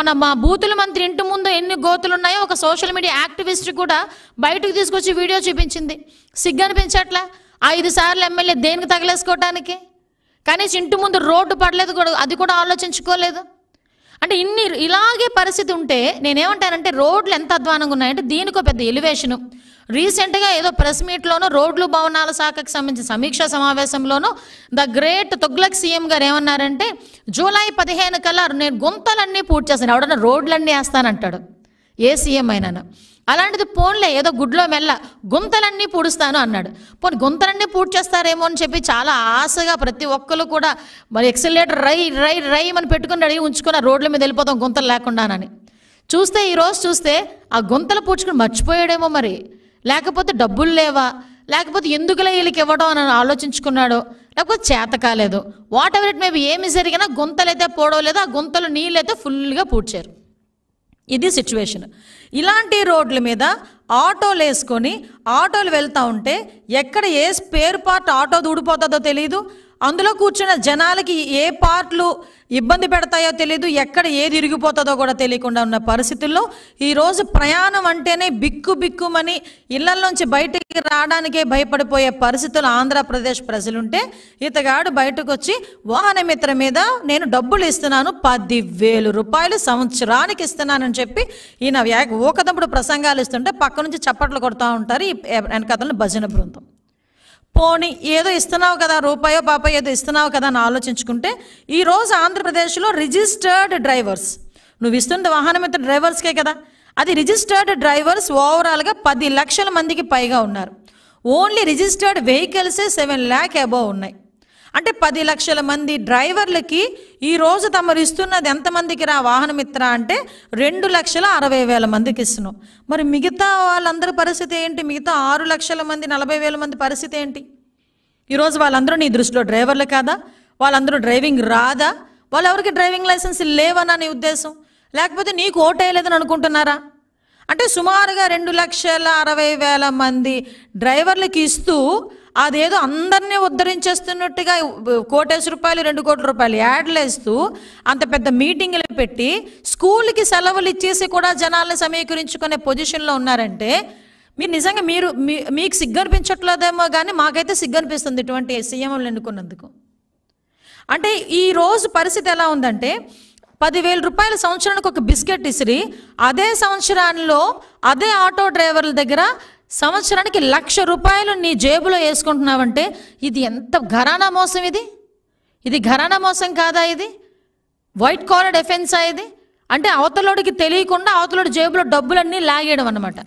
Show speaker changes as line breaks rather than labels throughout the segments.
మన మా బూతుల మంత్రి ఇంటి ముందు ఎన్ని గోతులు ఉన్నాయో ఒక సోషల్ మీడియా యాక్టివిస్ట్ కూడా బయటకు తీసుకొచ్చి వీడియో చూపించింది సిగ్గనిపించట్లా ఐదు సార్లు ఎమ్మెల్యే దేనికి తగిలేసుకోవటానికి కనీసం ఇంటి ముందు రోడ్డు పడలేదు కూడా అది కూడా ఆలోచించుకోలేదు అంటే ఇన్ని ఇలాగే పరిస్థితి ఉంటే నేనేమంటానంటే రోడ్లు ఎంత అధ్వానంగా ఉన్నాయంటే దీనికి పెద్ద ఎలివేషను రీసెంట్గా ఏదో ప్రెస్ మీట్లోనూ రోడ్లు భవనాల శాఖకు సంబంధించిన సమీక్షా సమావేశంలోనూ ద గ్రేట్ తుగ్లక్ సీఎం గారు ఏమన్నారంటే జూలై పదిహేను కల్లా నేను గుంతలన్నీ పూర్తి చేస్తాను ఎవడన్నా రోడ్లన్నీ వేస్తానంటాడు ఏ సీఎం అయినాను అలాంటిది పోన్లే ఏదో గుడ్లో మెల్ల గుంతలన్నీ పూడుస్తాను అన్నాడు పోనీ గుంతలన్నీ చేస్తారేమో అని చెప్పి చాలా ఆశగా ప్రతి ఒక్కరు కూడా మరి ఎక్సలేటర్ రై రై రై అని పెట్టుకుని అడిగి ఉంచుకున్న రోడ్ల మీద వెళ్ళిపోతాం గుంతలు లేకుండానని చూస్తే ఈరోజు చూస్తే ఆ గుంతలు పూడ్చుకుని మర్చిపోయాడేమో మరి లేకపోతే డబ్బులు లేవా లేకపోతే ఎందుకులే వీళ్ళకి ఇవ్వడం అని ఆలోచించుకున్నాడు లేకపోతే చేత కాలేదు వాట్ ఎవర్ ఇట్ మేబీ ఏమి జరిగినా గుంతలు పోవడం లేదు ఆ గుంతలు నీళ్ళైతే ఫుల్గా పూడ్చారు ఇది సిచ్యువేషన్ ఇలాంటి రోడ్ల మీద ఆటోలు వేసుకొని ఆటోలు వెళ్తూ ఉంటే ఎక్కడ ఏ స్పేర్ పార్ట్ ఆటో దూడిపోతుందో తెలియదు అందులో కూర్చున్న జనాలకి ఏ పార్ట్లు ఇబ్బంది పెడతాయో తెలియదు ఎక్కడ ఏది ఇరిగిపోతుందో కూడా తెలియకుండా ఉన్న పరిస్థితుల్లో ఈరోజు ప్రయాణం అంటేనే బిక్కు బిక్కుమని ఇళ్లలోంచి బయటికి రావడానికే భయపడిపోయే పరిస్థితులు ఆంధ్రప్రదేశ్ ప్రజలుంటే ఇతగాడు బయటకు వచ్చి వాహనమిత్ర మీద నేను డబ్బులు ఇస్తున్నాను పదివేలు రూపాయలు సంవత్సరానికి ఇస్తున్నానని చెప్పి ఈయన ఊకదప్పుడు ప్రసంగాలు ఇస్తుంటే పక్క నుంచి చప్పట్లు కొడుతూ ఉంటారు ఈ వెనకతలను భజన బృందం పోనీ ఏదో ఇస్తున్నావు కదా రూపాయో పాప ఏదో ఇస్తున్నావు కదా అని ఆలోచించుకుంటే ఈరోజు ఆంధ్రప్రదేశ్లో రిజిస్టర్డ్ డ్రైవర్స్ నువ్వు ఇస్తున్న వాహనం ఇతర డ్రైవర్స్కే కదా అది రిజిస్టర్డ్ డ్రైవర్స్ ఓవరాల్గా పది లక్షల మందికి పైగా ఉన్నారు ఓన్లీ రిజిస్టర్డ్ వెహికల్సే సెవెన్ ల్యాక్ అబోవ్ ఉన్నాయి అంటే పది లక్షల మంది డ్రైవర్లకి ఈరోజు తమరు ఇస్తున్నది ఎంతమందికి రా వాహనమిత్ర అంటే రెండు లక్షల అరవై వేల మందికి ఇస్తున్నాం మరి మిగతా వాళ్ళందరి పరిస్థితి ఏంటి మిగతా ఆరు లక్షల మంది నలభై వేల మంది పరిస్థితి ఏంటి ఈరోజు వాళ్ళందరూ నీ దృష్టిలో డ్రైవర్లు కాదా వాళ్ళందరూ డ్రైవింగ్ రాదా వాళ్ళు ఎవరికి డ్రైవింగ్ లైసెన్స్ లేవనా నీ ఉద్దేశం లేకపోతే నీకు ఓటేయలేదని అనుకుంటున్నారా అంటే సుమారుగా రెండు లక్షల అరవై వేల మంది డ్రైవర్లకి ఇస్తూ అదేదో అందరినీ ఉద్ధరించేస్తున్నట్టుగా కోటేసి రూపాయలు రెండు కోట్ల రూపాయలు యాడ్లేస్తూ అంత పెద్ద మీటింగ్లు పెట్టి స్కూల్కి సెలవులు ఇచ్చేసి కూడా జనాల్ని సమీకరించుకునే పొజిషన్లో ఉన్నారంటే మీరు నిజంగా మీరు మీకు సిగ్గనిపించట్లేదేమో కానీ మాకైతే సిగ్గనిపిస్తుంది ఇటువంటి సీఎంలు ఎన్నుకున్నందుకు అంటే ఈ రోజు పరిస్థితి ఎలా ఉందంటే పదివేల రూపాయల సంవత్సరానికి ఒక బిస్కెట్ ఇసిరి అదే సంవత్సరాల్లో అదే ఆటో డ్రైవర్ల దగ్గర సంవత్సరానికి లక్ష రూపాయలు నీ జేబులో వేసుకుంటున్నావంటే ఇది ఎంత ఘరానా మోసం ఇది ఇది ఘరానా మోసం కాదా ఇది వైట్ కాలర్ డిఫెన్సా ఇది అంటే అవతలోడికి తెలియకుండా అవతలోడి జేబులో డబ్బులన్నీ లాగేయడం అనమాట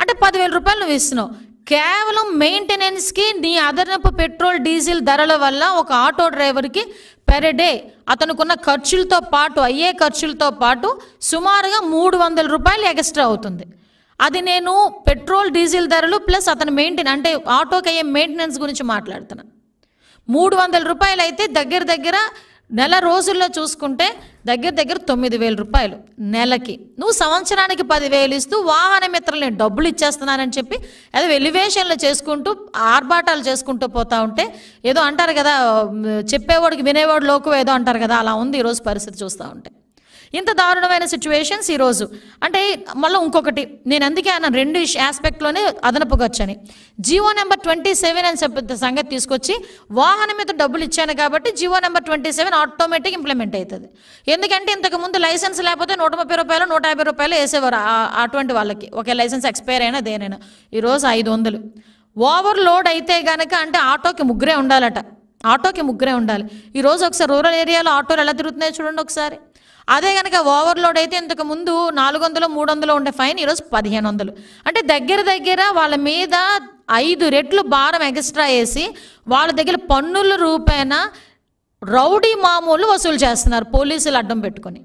అంటే పదివేల రూపాయలు నువ్వు ఇస్తున్నావు కేవలం మెయింటెనెన్స్కి నీ అదనపు పెట్రోల్ డీజిల్ ధరల వల్ల ఒక ఆటో డ్రైవర్కి పెర్ డే అతనుకున్న ఖర్చులతో పాటు అయ్యే ఖర్చులతో పాటు సుమారుగా మూడు వందల రూపాయలు ఎక్స్ట్రా అవుతుంది అది నేను పెట్రోల్ డీజిల్ ధరలు ప్లస్ అతను మెయింటెన్ అంటే ఆటోకి అయ్యే మెయింటెనెన్స్ గురించి మాట్లాడుతున్నాను మూడు వందల రూపాయలు అయితే దగ్గర దగ్గర నెల రోజుల్లో చూసుకుంటే దగ్గర దగ్గర తొమ్మిది వేల రూపాయలు నెలకి నువ్వు సంవత్సరానికి పదివేలు ఇస్తూ వాహన మిత్రులు నేను డబ్బులు ఇచ్చేస్తున్నానని చెప్పి అదే ఎలివేషన్లు చేసుకుంటూ ఆర్భాటాలు చేసుకుంటూ పోతా ఉంటే ఏదో అంటారు కదా చెప్పేవాడికి వినేవాడు లోకువ ఏదో అంటారు కదా అలా ఉంది ఈరోజు పరిస్థితి చూస్తూ ఉంటే ఇంత దారుణమైన సిచ్యువేషన్స్ ఈరోజు అంటే మళ్ళీ ఇంకొకటి నేను అందుకే అన్న రెండు ఆస్పెక్ట్లోనే అదనపు జియో నెంబర్ ట్వంటీ సెవెన్ అని చెప్పి సంగతి తీసుకొచ్చి వాహనం మీద డబ్బులు ఇచ్చాను కాబట్టి Jio number twenty seven automatic implement అవుతుంది ఎందుకంటే ఇంతకుముందు లైసెన్స్ లేకపోతే నూట ముప్పై రూపాయలు నూట యాభై రూపాయలు వేసేవారు అటువంటి వాళ్ళకి ఒకే లైసెన్స్ ఎక్స్పైర్ అయినా దేనైనా ఈరోజు ఐదు వందలు ఓవర్లోడ్ అయితే కనుక అంటే ఆటోకి ముగ్గురే ఉండాలట ఆటోకి ముగ్గురే ఉండాలి ఈరోజు ఒకసారి రూరల్ ఏరియాలో ఆటోలు ఎలా తిరుగుతున్నాయో చూడండి ఒకసారి అదే కనుక ఓవర్లోడ్ అయితే ఇంతకు ముందు నాలుగు వందలు మూడు వందలు ఉండే ఫైన్ ఈరోజు పదిహేను వందలు అంటే దగ్గర దగ్గర వాళ్ళ మీద ఐదు రెట్లు భారం ఎక్స్ట్రా వేసి వాళ్ళ దగ్గర పన్నుల రూపేణ రౌడీ మామూలు వసూలు చేస్తున్నారు పోలీసులు అడ్డం పెట్టుకొని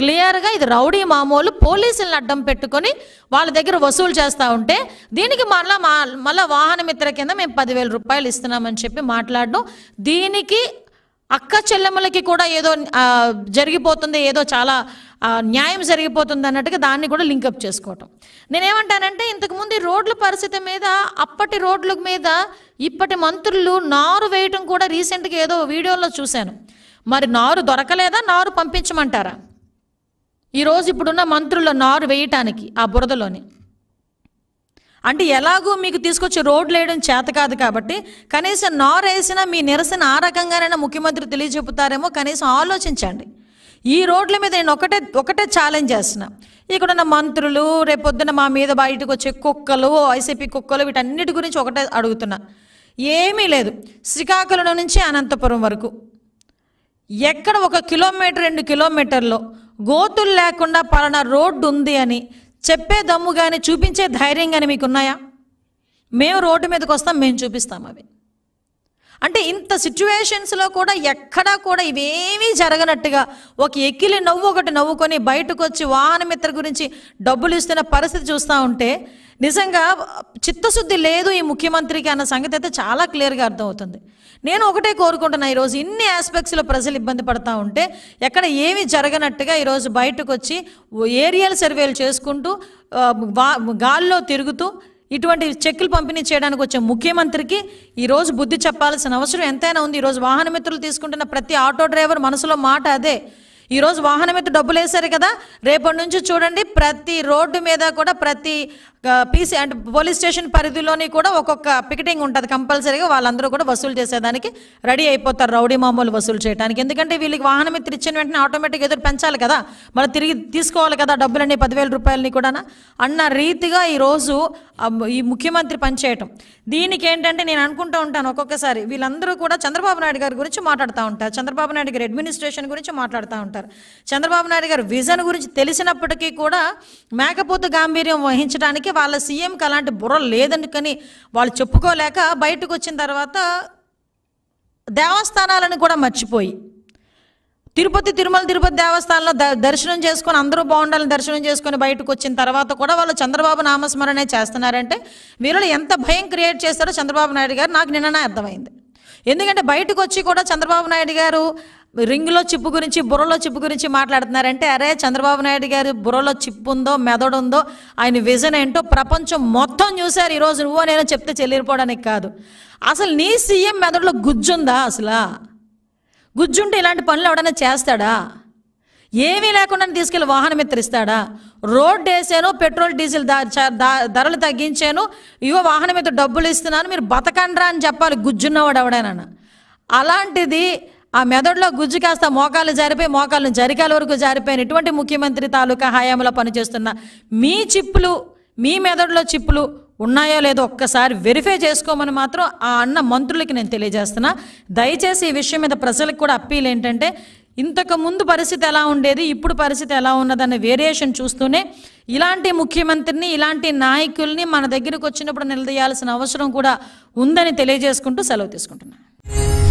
క్లియర్గా ఇది రౌడీ మామూలు పోలీసులను అడ్డం పెట్టుకొని వాళ్ళ దగ్గర వసూలు చేస్తూ ఉంటే దీనికి మళ్ళీ మళ్ళీ వాహనమిత్ర కింద మేము పదివేల రూపాయలు ఇస్తున్నామని చెప్పి మాట్లాడడం దీనికి అక్క చెల్లెమ్మలకి కూడా ఏదో జరిగిపోతుంది ఏదో చాలా న్యాయం జరిగిపోతుంది అన్నట్టుగా దాన్ని కూడా లింకప్ చేసుకోవటం నేనేమంటానంటే ఇంతకుముందు రోడ్ల పరిస్థితి మీద అప్పటి రోడ్ల మీద ఇప్పటి మంత్రులు నారు వేయటం కూడా రీసెంట్గా ఏదో వీడియోలో చూశాను మరి నారు దొరకలేదా నారు పంపించమంటారా ఈరోజు ఇప్పుడున్న మంత్రుల్లో నారు వేయటానికి ఆ బురదలోని అంటే ఎలాగూ మీకు తీసుకొచ్చి రోడ్లు వేయడం చేత కాదు కాబట్టి కనీసం నారేసినా మీ నిరసన ఆ రకంగానైనా ముఖ్యమంత్రి తెలియజెపుతారేమో కనీసం ఆలోచించండి ఈ రోడ్ల మీద నేను ఒకటే ఒకటే ఛాలెంజ్ చేస్తున్నా ఉన్న మంత్రులు రేపొద్దున మా మీద బయటకు వచ్చే కుక్కలు వైసీపీ కుక్కలు వీటన్నిటి గురించి ఒకటే అడుగుతున్నా ఏమీ లేదు శ్రీకాకుళం నుంచి అనంతపురం వరకు ఎక్కడ ఒక కిలోమీటర్ రెండు కిలోమీటర్లో గోతులు లేకుండా పలానా రోడ్డు ఉంది అని చెప్పే దమ్ము కానీ చూపించే ధైర్యం కానీ మీకున్నాయా మేము రోడ్డు మీదకి వస్తాం మేము చూపిస్తాం అవి అంటే ఇంత సిచ్యువేషన్స్లో కూడా ఎక్కడా కూడా ఇవేమీ జరగనట్టుగా ఒక ఎక్కిలి నవ్వు ఒకటి నవ్వుకొని బయటకు వచ్చి వాహనమిత్ర గురించి డబ్బులు ఇస్తున్న పరిస్థితి చూస్తూ ఉంటే నిజంగా చిత్తశుద్ధి లేదు ఈ ముఖ్యమంత్రికి అన్న సంగతి అయితే చాలా క్లియర్గా అర్థమవుతుంది నేను ఒకటే కోరుకుంటున్నా ఈరోజు ఇన్ని ఆస్పెక్ట్స్లో ప్రజలు ఇబ్బంది పడతా ఉంటే ఎక్కడ ఏమి జరగనట్టుగా ఈరోజు బయటకు వచ్చి ఏరియల్ సర్వేలు చేసుకుంటూ గాల్లో తిరుగుతూ ఇటువంటి చెక్కులు పంపిణీ చేయడానికి వచ్చే ముఖ్యమంత్రికి ఈరోజు బుద్ధి చెప్పాల్సిన అవసరం ఎంతైనా ఉంది ఈరోజు వాహన మిత్రులు తీసుకుంటున్న ప్రతి ఆటో డ్రైవర్ మనసులో మాట అదే ఈరోజు వాహనం మీద డబ్బులు వేశారు కదా రేపటి నుంచి చూడండి ప్రతి రోడ్డు మీద కూడా ప్రతి పీసీ అంటే పోలీస్ స్టేషన్ పరిధిలోని కూడా ఒక్కొక్క పికెటింగ్ ఉంటుంది కంపల్సరీగా వాళ్ళందరూ కూడా వసూలు చేసేదానికి రెడీ అయిపోతారు రౌడీ మామూలు వసూలు చేయడానికి ఎందుకంటే వీళ్ళకి వాహనం మీద ఇచ్చిన వెంటనే ఆటోమేటిక్గా ఎదురు పెంచాలి కదా మళ్ళీ తిరిగి తీసుకోవాలి కదా డబ్బులన్నీ పదివేల రూపాయలని కూడా అన్న రీతిగా ఈరోజు ఈ ముఖ్యమంత్రి పనిచేయటం దీనికి ఏంటంటే నేను అనుకుంటూ ఉంటాను ఒక్కొక్కసారి వీళ్ళందరూ కూడా చంద్రబాబు నాయుడు గారి గురించి మాట్లాడుతూ ఉంటారు చంద్రబాబు నాయుడు గారి అడ్మినిస్ట్రేషన్ గురించి మాట్లాడుతూ ఉంటారు చేస్తారు చంద్రబాబు నాయుడు గారు విజన్ గురించి తెలిసినప్పటికీ కూడా మేకపోతు గాంభీర్యం వహించడానికి వాళ్ళ సీఎంకి అలాంటి బుర్ర లేదనుకని వాళ్ళు చెప్పుకోలేక బయటకు వచ్చిన తర్వాత దేవస్థానాలను కూడా మర్చిపోయి తిరుపతి తిరుమల తిరుపతి దేవస్థానంలో ద దర్శనం చేసుకొని అందరూ బాగుండాలని దర్శనం చేసుకొని బయటకు వచ్చిన తర్వాత కూడా వాళ్ళు చంద్రబాబు నామస్మరణే చేస్తున్నారంటే వీళ్ళు ఎంత భయం క్రియేట్ చేస్తారో చంద్రబాబు నాయుడు గారు నాకు నిన్ననే అర్థమైంది ఎందుకంటే బయటకు వచ్చి కూడా చంద్రబాబు నాయుడు గారు రింగులో చిప్పు గురించి బుర్రలో చిప్పు గురించి మాట్లాడుతున్నారంటే అరే చంద్రబాబు నాయుడు గారు బుర్రలో చిప్పు ఉందో మెదడు ఉందో ఆయన విజన్ ఏంటో ప్రపంచం మొత్తం చూశారు ఈరోజు నువ్వు నేను చెప్తే చెల్లిరిపోవడానికి కాదు అసలు నీ సీఎం మెదడులో గుజ్జుందా అసలు గుజ్జుంటే ఇలాంటి పనులు ఎవడైనా చేస్తాడా ఏమీ లేకుండా తీసుకెళ్ళి వాహనం ఇస్తాడా రోడ్ వేసాను పెట్రోల్ డీజిల్ ధరలు తగ్గించాను ఇవో వాహనం మీద డబ్బులు ఇస్తున్నాను మీరు బతకండ్రా అని చెప్పాలి గుజ్జున్నవాడు ఎవడైనా అలాంటిది ఆ మెదడులో గుజ్జు కాస్త మోకాలు జారిపోయి మోకాలను జరికాల వరకు జారిపోయిన ఇటువంటి ముఖ్యమంత్రి తాలూకా హయాంలో పనిచేస్తున్న మీ చిప్పులు మీ మెదడులో చిప్పులు ఉన్నాయో లేదో ఒక్కసారి వెరిఫై చేసుకోమని మాత్రం ఆ అన్న మంత్రులకి నేను తెలియజేస్తున్నా దయచేసి ఈ విషయం మీద ప్రజలకు కూడా అప్పీల్ ఏంటంటే ఇంతకు ముందు పరిస్థితి ఎలా ఉండేది ఇప్పుడు పరిస్థితి ఎలా ఉన్నదన్న వేరియేషన్ చూస్తూనే ఇలాంటి ముఖ్యమంత్రిని ఇలాంటి నాయకుల్ని మన దగ్గరకు వచ్చినప్పుడు నిలదీయాల్సిన అవసరం కూడా ఉందని తెలియజేసుకుంటూ సెలవు తీసుకుంటున్నాను